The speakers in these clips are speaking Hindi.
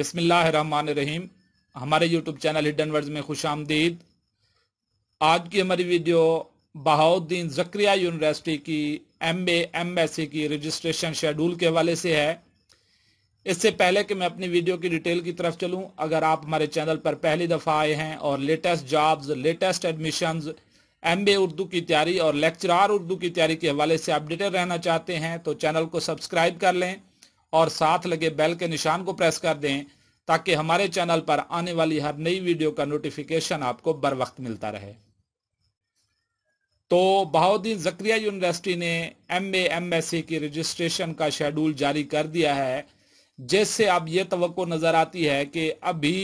बिसमीम हमारे यूट्यूब चैनल हिडन वर्ड्स में खुश आमदीद आज की हमारी वीडियो बहाउद्दीन जक्रिया यूनिवर्सिटी की M A M S C की रजिस्ट्रेशन शेड्यूल के हवाले से है इससे पहले कि मैं अपनी वीडियो की डिटेल की तरफ चलूं अगर आप हमारे चैनल पर पहली दफ़ा आए हैं और latest jobs latest admission M Urdu की तैयारी और लेक्चरार उर्दू की तैयारी के हवाले से अपडेटेड रहना चाहते हैं तो चैनल को सब्सक्राइब कर लें और साथ लगे बेल के निशान को प्रेस कर दें ताकि हमारे चैनल पर आने वाली हर नई वीडियो का नोटिफिकेशन आपको बर वक्त मिलता रहे तो बहाउद्दीन जक्रिया यूनिवर्सिटी ने M A M S C की रजिस्ट्रेशन का शेड्यूल जारी कर दिया है जिससे अब ये तो नज़र आती है कि अभी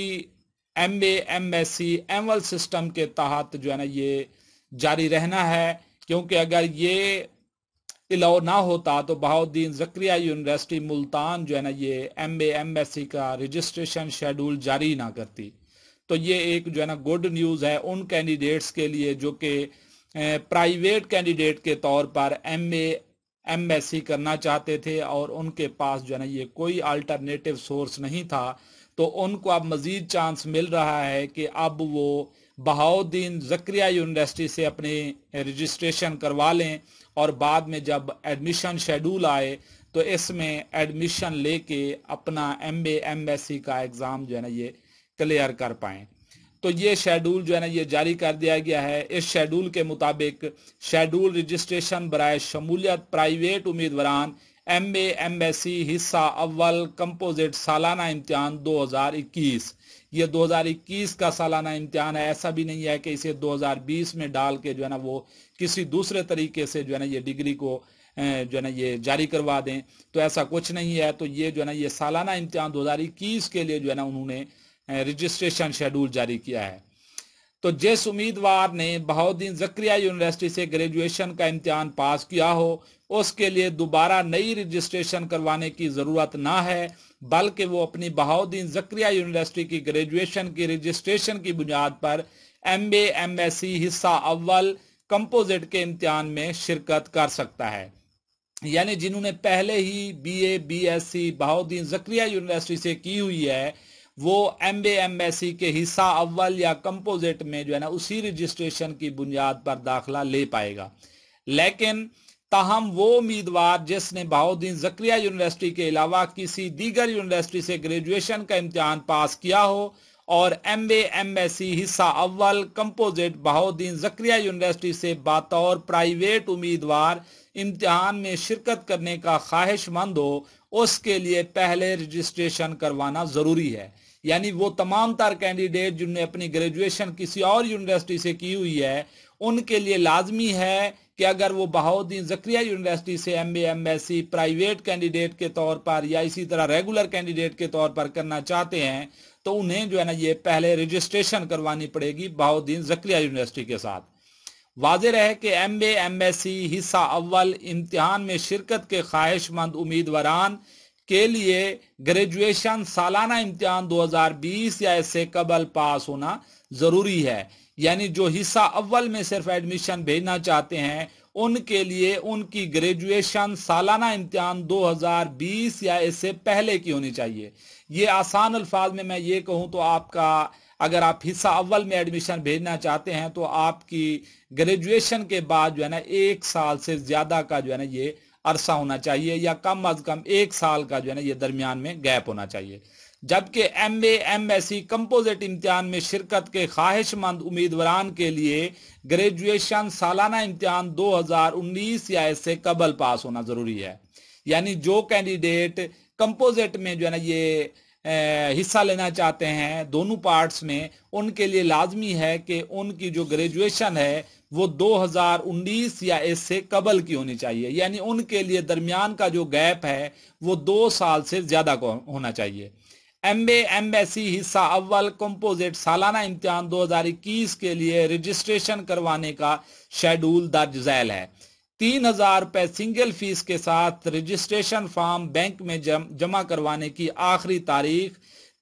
M A M S C annual system के तहत जो है ना ये जारी रहना है क्योंकि अगर ये इलाव ना होता तो बहाउद्दीन जक्रिया यूनिवर्सिटी मुल्तान जो है ना ये एम एम एस सी का रजिस्ट्रेशन शेड्यूल जारी ना करती तो ये एक जो है ना गुड न्यूज़ है उन कैंडिडेट्स के लिए जो कि प्राइवेट कैंडिडेट के तौर पर एम एम एस सी करना चाहते थे और उनके पास जो है ना ये कोई अल्टरनेटिव सोर्स नहीं था तो उनको अब मज़ीद चांस मिल रहा है कि अब वो बहाउद्दीन जक्रिया यूनिवर्सिटी से अपनी रजिस्ट्रेशन करवा लें और बाद में जब एडमिशन शेड्यूल आए तो इसमें एडमिशन लेके अपना एम बे एम का एग्ज़ाम जो है ना ये क्लियर कर पाए तो ये शेड्यूल जो है ना ये जारी कर दिया गया है इस शेड्यूल के मुताबिक शेड्यूल रजिस्ट्रेशन बरए शमूलियत प्राइवेट उम्मीदवार M A M S C हिस्सा अव्वल कंपोजिट सालाना इम्तहान 2021 ये 2021 का सालाना इम्तहान है ऐसा भी नहीं है कि इसे 2020 में डाल के जो है ना वो किसी दूसरे तरीके से जो है ना ये डिग्री को जो है ना ये जारी करवा दें तो ऐसा कुछ नहीं है तो ये जो है ना ये सालाना इम्तहान 2021 के लिए जो है ना उन्होंने रजिस्ट्रेशन शेड्यूल जारी किया है तो जिस उम्मीदवार ने बहाउद्दीन जक्रिया यूनिवर्सिटी से ग्रेजुएशन का इम्तहान पास किया हो उसके लिए दोबारा नई रजिस्ट्रेशन करवाने की ज़रूरत ना है बल्कि वो अपनी बहाउद्दीन जक्रिया यूनिवर्सिटी की ग्रेजुएशन की रजिस्ट्रेशन की बुनियाद पर M B M S C हिस्सा अव्वल कंपोजिट के इम्तहान में शिरकत कर सकता है यानी जिन्होंने पहले ही B A B S C Bahauddin Zakariya university से की हुई है वो M B M S C के हिस्सा अव्वल या कंपोजिट में जो है ना उसी रजिस्ट्रेशन की बुनियाद पर दाखिला ले पाएगा लेकिन ताहम वो उम्मीदवार जिसने बहाउद्दीन जक्रिया यूनिवर्सिटी के अलावा किसी दीगर यूनिवर्सिटी से ग्रेजुएशन का इम्तहान पास किया हो और M B M S C हिस्सा अव्वल कंपोजिट बहाउद्दीन जक्रिया यूनिवर्सिटी से बतौर प्राइवेट उम्मीदवार इम्तहान में शिरकत करने का ख्वाहिशमंद हो उसके लिए पहले रजिस्ट्रेशन करवाना ज़रूरी है यानी वो तमाम तर कैंडिडेट जिनने अपनी ग्रेजुएशन किसी और यूनिवर्सिटी से की हुई है उनके लिए लाजमी है कि अगर वो बहाउद्दीन जक्रिया यूनिवर्सिटी से M A M S C private candidate के तौर पर या इसी तरह रेगुलर कैंडिडेट के तौर पर करना चाहते हैं तो उन्हें जो है ना ये पहले रजिस्ट्रेशन करवानी पड़ेगी बहाउद्दीन जक्रिया यूनिवर्सिटी के साथ वाज रहे कि एम एम एस सी हिस्सा अव्वल इम्तहान में शिरकत के ख्वाहिशमंद उम्मीदवार के लिए ग्रेजुएशन सालाना इम्तहान 2020 या इससे कबल पास होना ज़रूरी है यानी जो हिस्सा अव्वल में सिर्फ एडमिशन भेजना चाहते हैं उनके लिए उनकी ग्रेजुएशन सालाना इम्तहान 2020 या इससे पहले की होनी चाहिए ये आसान अल्फाज में मैं ये कहूँ तो आपका अगर आप हिस्सा अव्वल में एडमिशन भेजना चाहते हैं तो आपकी ग्रेजुएशन के बाद जो है ना एक साल से ज़्यादा का जो है ना ये अरसा होना चाहिए या कम अज कम एक साल का जो है ना ये दरमियान में गैप होना चाहिए जबकि M A M S C composite इम्तहान में शिरकत के ख्वाहिशमंद उम्मीदवार के लिए ग्रेजुएशन सालाना हजार 2019 या इससे कबल पास होना ज़रूरी है यानी जो कैंडिडेट कंपोजिट में जो है ना ये हिस्सा लेना चाहते हैं दोनों पार्ट्स में उनके लिए लाजमी है कि उनकी जो ग्रेजुएशन है वो 2019 या इससे कबल की होनी चाहिए यानी उनके लिए दरमियान का जो गैप है वो दो साल से ज़्यादा होना चाहिए एम बे एम हिस्सा अव्वल कंपोजिट सालाना इम्तहान 2021 के लिए रजिस्ट्रेशन करवाने का शेड्यूल दर्ज झैल है तीन हजार रुपए सिंगल फीस के साथ रजिस्ट्रेशन फॉर्म बैंक में जम, जमा करवाने की आखिरी तारीख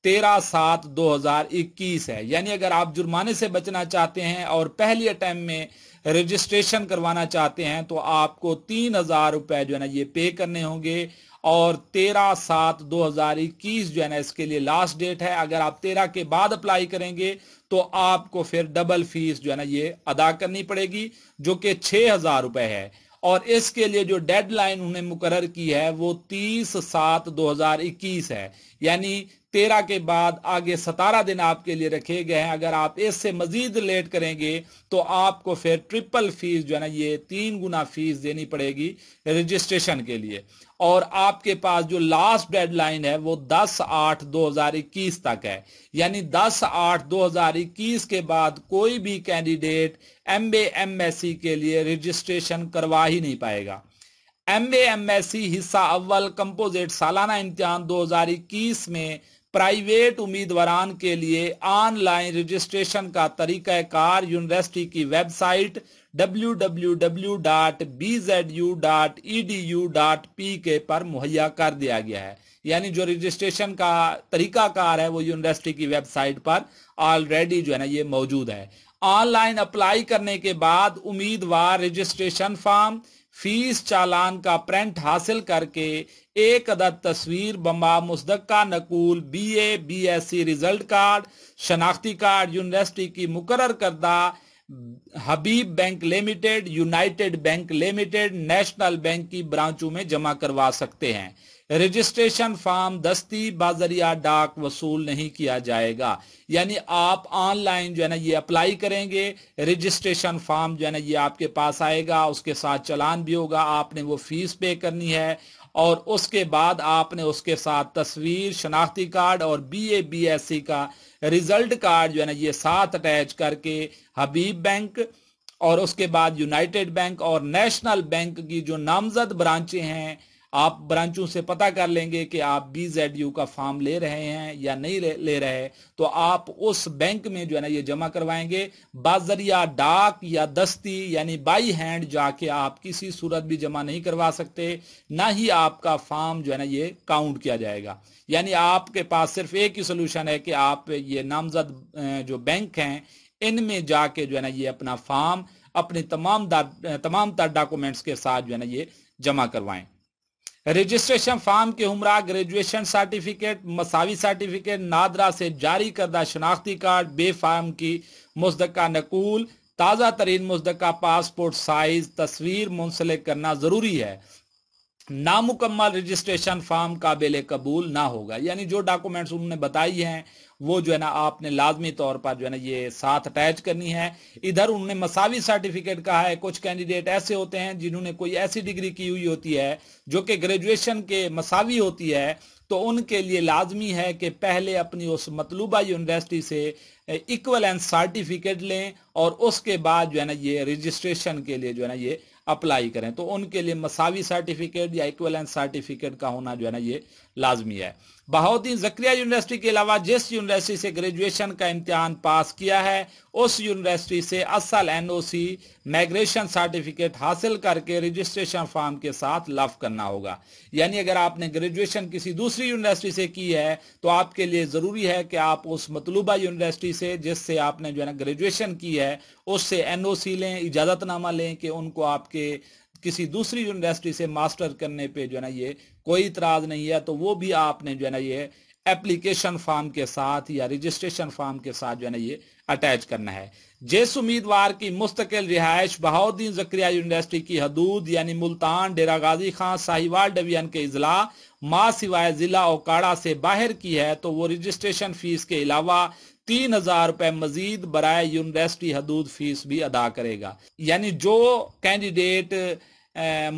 तेरह सात दो हजार इक्कीस है यानी अगर आप जुर्माने से बचना चाहते हैं और पहली अटैम्प में रजिस्ट्रेशन करवाना चाहते हैं तो आपको तीन हजार रुपए जो है ना ये पे करने होंगे और तेरह सात दो हजार इक्कीस जो है ना इसके लिए लास्ट डेट है अगर आप तेरह के बाद अप्लाई करेंगे तो आपको फिर डबल फीस जो है ना ये अदा करनी पड़ेगी जो कि छह हजार रुपए है और इसके लिए जो डेडलाइन उन्हें मुकर की है वो तीस सात दो हजार इक्कीस है यानी तेरह के बाद आगे सतारह दिन आपके लिए रखे गए हैं अगर आप इससे मजीद लेट करेंगे तो आपको फिर ट्रिपल फीस जो है ना ये तीन गुना फीस देनी पड़ेगी रजिस्ट्रेशन के लिए और आपके पास जो लास्ट डेडलाइन है वो 10 आठ 2021 तक है यानी 10 आठ 2021 के बाद कोई भी candidate M B M S C के लिए रजिस्ट्रेशन करवा ही नहीं पाएगा एम एम एस सी हिस्सा अव्वल कंपोजिट सालाना इम्तहान 2021 में प्राइवेट उम्मीदवारान के लिए ऑनलाइन रजिस्ट्रेशन का कार यूनिवर्सिटी की वेबसाइट www.bzu.edu.pk पर मुहैया कर दिया गया है यानी जो रजिस्ट्रेशन का तरीक़ाकार है वो यूनिवर्सिटी की वेबसाइट पर ऑलरेडी जो है ना ये मौजूद है ऑनलाइन अप्लाई करने के बाद उम्मीदवार रजिस्ट्रेशन फॉर्म फीस चालान का प्रिंट हासिल करके एक अदद तस्वीर बम्बा मुसदक का नकूल B A B S C result card शनाख्ती कार्ड यूनिवर्सिटी की मुकर करदा Habib bank limited united bank limited national bank की ब्रांचों में जमा करवा सकते हैं रजिस्ट्रेशन फॉर्म दस्ती बाजरिया डाक वसूल नहीं किया जाएगा यानी आप ऑनलाइन जो है ना ये अप्लाई करेंगे रजिस्ट्रेशन फॉर्म जो है ना ये आपके पास आएगा उसके साथ चलान भी होगा आपने वो फीस पे करनी है और उसके बाद आपने उसके साथ तस्वीर शनाख्ती कार्ड और B A B S C का रिजल्ट कार्ड जो है ना ये साथ अटैच करके हबीब बैंक और उसके बाद यूनाइटेड बैंक और नेशनल बैंक की जो नामजद ब्रांचें हैं आप ब्रांचों से पता कर लेंगे कि आप बी जेड यू का फॉर्म ले रहे हैं या नहीं ले रहे तो आप उस बैंक में जो है ना ये जमा करवाएंगे बाजरिया डाक या दस्ती यानी बाई हैंड जाके आप किसी सूरत भी जमा नहीं करवा सकते ना ही आपका फॉर्म जो है ना ये काउंट किया जाएगा यानी आपके पास सिर्फ एक ही सोल्यूशन है कि आप ये नामजद जो बैंक हैं इनमें जाके जो है ना ये अपना फॉर्म अपने तमाम तमाम तर डॉक्यूमेंट्स के साथ जो है ना ये जमा करवाएं रजिस्ट्रेशन फार्म के हमरा ग्रेजुएशन सर्टिफिकेट मसावी सर्टिफिकेट नादरा से जारी करदा शनाख्ती कार्ड बे फार्म की मुस्तका नकूल ताज़ा तरीन मुस्तका पासपोर्ट साइज तस्वीर मुंसलिक करना ज़रूरी है नामुकम्मल रजिस्ट्रेशन फॉर्म काबिल कबूल ना होगा यानी जो डॉक्यूमेंट्स उन्होंने बताई हैं वो जो है ना आपने लाजमी तौर पर जो है ना ये साथ अटैच करनी है इधर उन्होंने मसावी सर्टिफिकेट कहा है कुछ कैंडिडेट ऐसे होते हैं जिन्होंने कोई ऐसी डिग्री की हुई होती है जो कि ग्रेजुएशन के मसावी होती है तो उनके लिए लाजमी है कि पहले अपनी उस मतलूबा यूनिवर्सिटी से इक्वल एंड सर्टिफिकेट लें और उसके बाद जो है ना ये रजिस्ट्रेशन के लिए जो है ना ये अप्लाई करें तो उनके लिए मसावी सर्टिफिकेट या इक्वलेंस सर्टिफिकेट का होना जो है ना ये लाजमी है बहाउद्दीन जक्रिया यूनिवर्सिटी के अलावा जिस यूनिवर्सिटी से ग्रेजुएशन का इम्तहान पास किया है उस यूनिवर्सिटी से असल एनओसी माइग्रेशन सर्टिफिकेट हासिल करके रजिस्ट्रेशन फॉर्म के साथ लफ करना होगा यानी अगर आपने ग्रेजुएशन किसी दूसरी यूनिवर्सिटी से की है तो आपके लिए ज़रूरी है कि आप उस मतलूबा यूनिवर्सिटी से जिससे आपने जो है ना ग्रेजुएशन की है उससे एन ओ सी लें इजाज़तनामा लें कि उनको आपके किसी दूसरी यूनिवर्सिटी से मास्टर करने पे जो है ना ये कोई इतराज नहीं है तो वो भी आपने जो है ना ये एप्लीकेशन फॉर्म के साथ या रजिस्ट्रेशन फॉर्म के साथ जो है ना ये अटैच करना है जिस उम्मीदवार की मुस्तकिल रिहाइश बहाउद्दीन जक्रिया यूनिवर्सिटी की हदूद यानी मुल्तान डेरा गाजी खान साहिवाल डिवीजन के अजला मा सिवाय जिला ओकाड़ा से बाहर की है तो वो रजिस्ट्रेशन फीस के अलावा तीन हजार रुपए मजीद बरए यूनिवर्सिटी हदूद फीस भी अदा करेगा यानी जो कैंडिडेट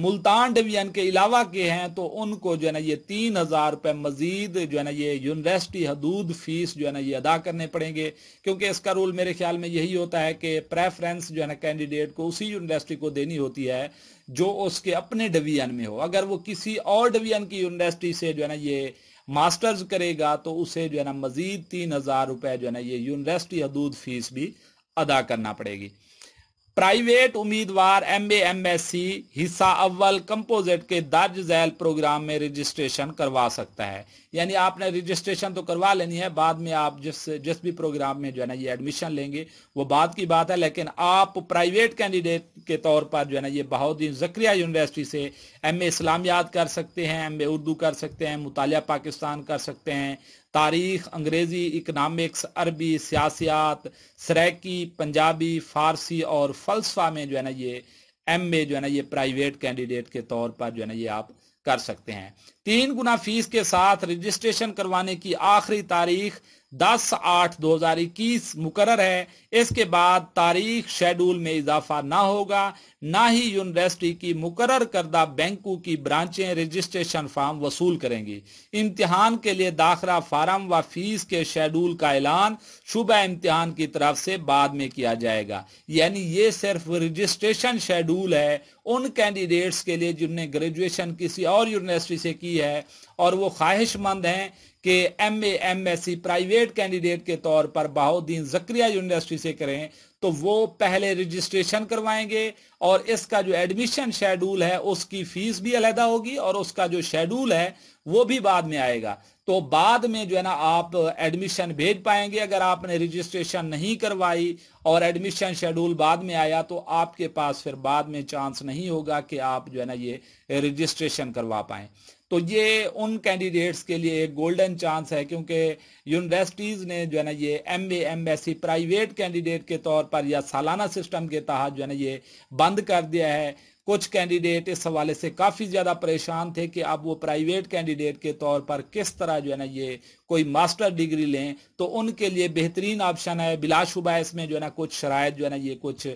मुल्तान डिवीजन के अलावा के हैं तो उनको जो है ना ये तीन हज़ार रुपए मज़ीद जो है ना ये यूनिवर्सिटी हदूद फ़ीस जो है ना ये अदा करने पड़ेंगे क्योंकि इसका रूल मेरे ख्याल में यही होता है कि प्रेफरेंस जो है ना कैंडिडेट को उसी यूनिवर्सिटी को देनी होती है जो उसके अपने डिवीजन में हो अगर वो किसी और डिवीजन की यूनिवर्सिटी से जो है ना ये मास्टर्स करेगा तो उसे जो है ना मजीद तीन हजार रुपए जो है ना ये यूनिवर्सिटी हदूद फीस भी अदा करना पड़ेगी प्राइवेट उम्मीदवार M A M S C हिस्सा अव्वल कंपोजिट के दर्ज झैल प्रोग्राम में रजिस्ट्रेशन करवा सकता है यानी आपने रजिस्ट्रेशन तो करवा लेनी है बाद में आप जिस जिस भी प्रोग्राम में जो है ना ये एडमिशन लेंगे वो बाद की बात है लेकिन आप प्राइवेट कैंडिडेट के तौर पर जो है ना ये बहाउद्दीन जक्रिया यूनिवर्सिटी से एम ए इस्लामियात कर सकते हैं एम ए उर्दू कर सकते हैं मुतालिया पाकिस्तान कर सकते हैं तारीख अंग्रेजी इकनॉमिक्स अरबी सियासियात सरैकी पंजाबी फारसी और फलसफा में जो है ना ये एम ए जो है ना ये प्राइवेट कैंडिडेट के तौर पर जो है ना ये आप कर सकते हैं तीन गुना फीस के साथ रजिस्ट्रेशन करवाने की आखिरी तारीख दस आठ दो हजार इक्कीस मुकर है इसके बाद तारीख शेड्यूल में इजाफा ना होगा ना ही यूनिवर्सिटी की मुकर करदा बैंकों की ब्रांचें रजिस्ट्रेशन फार्म वसूल करेंगी इम्तिहान के लिए दाखिला फार्म व फीस के शेड्यूल का ऐलान शुबह इम्तिहान की तरफ से बाद में किया जाएगा यानी ये सिर्फ रजिस्ट्रेशन शेड्यूल है उन कैंडिडेट्स के लिए जिनने ग्रेजुएशन किसी और यूनिवर्सिटी से की है और वो ख्वाहिशमंद हैं कि एम सी प्राइवेट कैंडिडेट के तौर पर बहाउद्दीन जक्रिया यूनिवर्सिटी से करें तो वो पहले रजिस्ट्रेशन करवाएंगे और इसका जो एडमिशन शेड्यूल है उसकी फीस भी अलहदा होगी और उसका जो शेड्यूल है वो भी बाद में आएगा तो बाद में जो है ना आप एडमिशन भेज पाएंगे अगर आपने रजिस्ट्रेशन नहीं करवाई और एडमिशन शेड्यूल बाद में आया तो आपके पास फिर बाद में चांस नहीं होगा कि आप जो है ना ये रजिस्ट्रेशन करवा पाए तो ये उन कैंडिडेट्स के लिए एक गोल्डन चांस है क्योंकि यूनिवर्सिटीज़ ने जो है ना ये M A M private candidate के तौर पर या सालाना सिस्टम के तहत जो है ना ये बंद बंद कर दिया है कुछ कैंडिडेट इस हवाले से काफ़ी ज़्यादा परेशान थे कि अब वो प्राइवेट कैंडिडेट के तौर पर किस तरह जो है ना ये कोई मास्टर डिग्री लें तो उनके लिए बेहतरीन ऑप्शन है बिलाशुबा इसमें जो है ना कुछ शराय जो है ना ये कुछ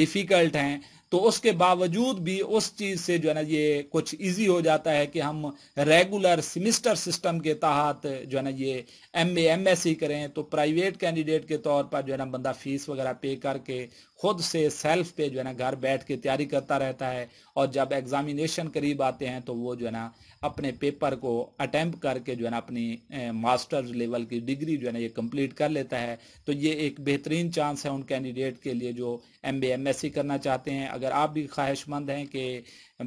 डिफ़िकल्ट हैं तो उसके बावजूद भी उस चीज़ से जो है ना ये कुछ इजी हो जाता है कि हम रेगुलर सेमिस्टर सिस्टम के तहत जो है ना ये एम ए e करें तो प्राइवेट कैंडिडेट के तौर पर जो है ना बंदा फीस वगैरह पे करके खुद से सेल्फ पे जो है ना घर बैठ के तैयारी करता रहता है और जब एग्जामिनेशन करीब आते हैं तो वो जो है ना अपने पेपर को अटैम्प करके जो है ना अपनी मास्टर्स लेवल की डिग्री जो है ना ये कंप्लीट कर लेता है तो ये एक बेहतरीन चांस है उन कैंडिडेट के लिए जो M B M S C करना चाहते हैं अगर आप भी ख्वाहिशमंद हैं कि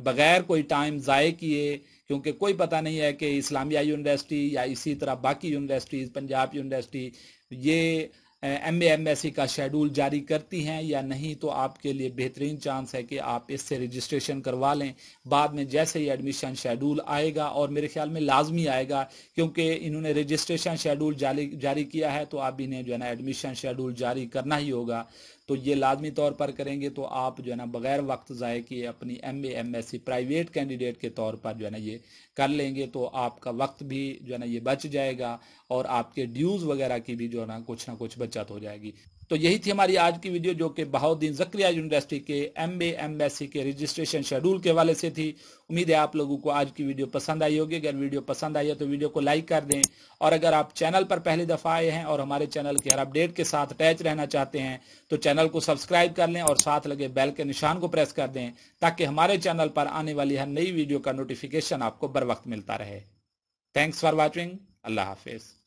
बगैर कोई टाइम ज़ाय किए क्योंकि कोई पता नहीं है कि इस्लामिया यूनिवर्सिटी या इसी तरह बाकी यूनिवर्सिटीज़ पंजाब यूनिवर्सिटी ये एम एम एस सी का शेड्यूल जारी करती हैं या नहीं तो आपके लिए बेहतरीन चांस है कि आप इससे रजिस्ट्रेशन करवा लें बाद में जैसे ही एडमिशन शेड्यूल आएगा और मेरे ख्याल में लाजमी आएगा क्योंकि इन्होंने रजिस्ट्रेशन शेड्यूल जारी जारी किया है तो आप इन्हें जो है ना एडमिशन शेड्यूल जारी करना ही होगा तो ये लाजमी तौर पर करेंगे तो आप जो है ना बगैर वक्त ज़ाय किए अपनी M A M S C private candidate के तौर पर जो है ना ये कर लेंगे तो आपका वक्त भी जो है ना ये बच जाएगा और आपके ड्यूज़ वगैरह की भी जो है ना कुछ ना कुछ बचत हो जाएगी तो यही थी हमारी आज की वीडियो जो कि बहाउद्दीन जक्रिया यूनिवर्सिटी के M B M S C के रजिस्ट्रेशन शेड्यूल के वाले से थी उम्मीद है आप लोगों को आज की वीडियो पसंद आई होगी अगर वीडियो पसंद आई है तो वीडियो को लाइक कर दें और अगर आप चैनल पर पहली दफ़ा आए हैं और हमारे चैनल के हर अपडेट के साथ अटैच रहना चाहते हैं तो चैनल को सब्सक्राइब कर लें और साथ लगे बैल के निशान को प्रेस कर दें ताकि हमारे चैनल पर आने वाली हर नई वीडियो का नोटिफिकेशन आपको बर वक्त मिलता रहे थैंक्स फॉर वॉचिंग अल्लाह हाफिज़